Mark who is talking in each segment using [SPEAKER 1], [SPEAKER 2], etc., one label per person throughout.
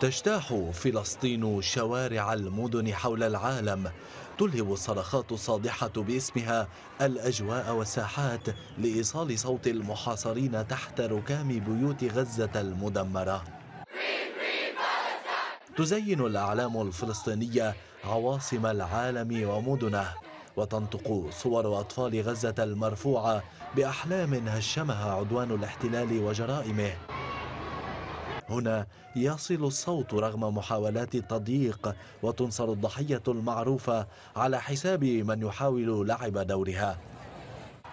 [SPEAKER 1] تجتاح فلسطين شوارع المدن حول العالم تلهب الصرخات الصادحة باسمها الأجواء والساحات لإيصال صوت المحاصرين تحت ركام بيوت غزة المدمرة تزين الأعلام الفلسطينية عواصم العالم ومدنه وتنطق صور أطفال غزة المرفوعة بأحلام هشمها عدوان الاحتلال وجرائمه هنا يصل الصوت رغم محاولات التضييق وتنصر الضحية المعروفة على حساب من يحاول لعب دورها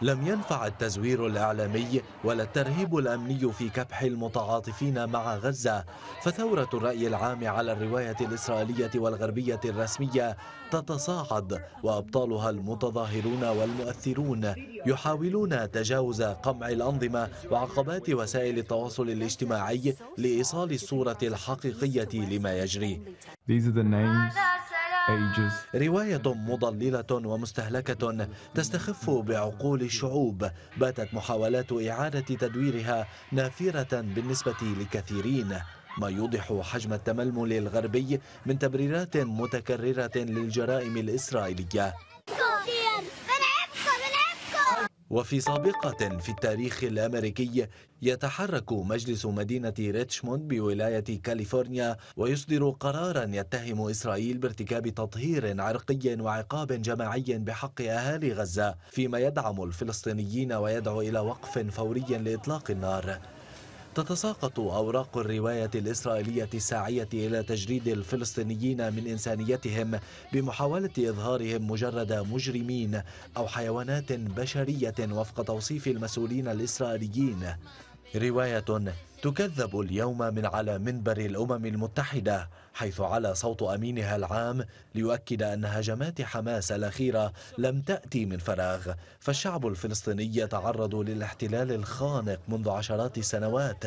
[SPEAKER 1] لم ينفع التزوير الإعلامي ولا الترهيب الأمني في كبح المتعاطفين مع غزة فثورة الرأي العام على الرواية الإسرائيلية والغربية الرسمية تتصاعد وأبطالها المتظاهرون والمؤثرون يحاولون تجاوز قمع الأنظمة وعقبات وسائل التواصل الاجتماعي لإيصال الصورة الحقيقية لما يجري These are the names رواية مضللة ومستهلكة تستخف بعقول الشعوب باتت محاولات إعادة تدويرها نافرة بالنسبة لكثيرين ما يوضح حجم التململ الغربي من تبريرات متكررة للجرائم الإسرائيلية وفي سابقة في التاريخ الأمريكي يتحرك مجلس مدينة ريتشموند بولاية كاليفورنيا ويصدر قرارا يتهم إسرائيل بارتكاب تطهير عرقي وعقاب جماعي بحق أهالي غزة فيما يدعم الفلسطينيين ويدعو إلى وقف فوري لإطلاق النار تتساقط أوراق الرواية الإسرائيلية الساعية إلى تجريد الفلسطينيين من إنسانيتهم بمحاولة إظهارهم مجرد مجرمين أو حيوانات بشرية وفق توصيف المسؤولين الإسرائيليين رواية تكذب اليوم من على منبر الأمم المتحدة حيث على صوت أمينها العام ليؤكد أن هجمات حماس الأخيرة لم تأتي من فراغ فالشعب الفلسطيني يتعرض للاحتلال الخانق منذ عشرات السنوات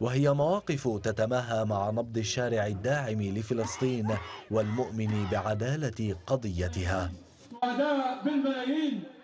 [SPEAKER 1] وهي مواقف تتماهى مع نبض الشارع الداعم لفلسطين والمؤمن بعدالة قضيتها بالملايين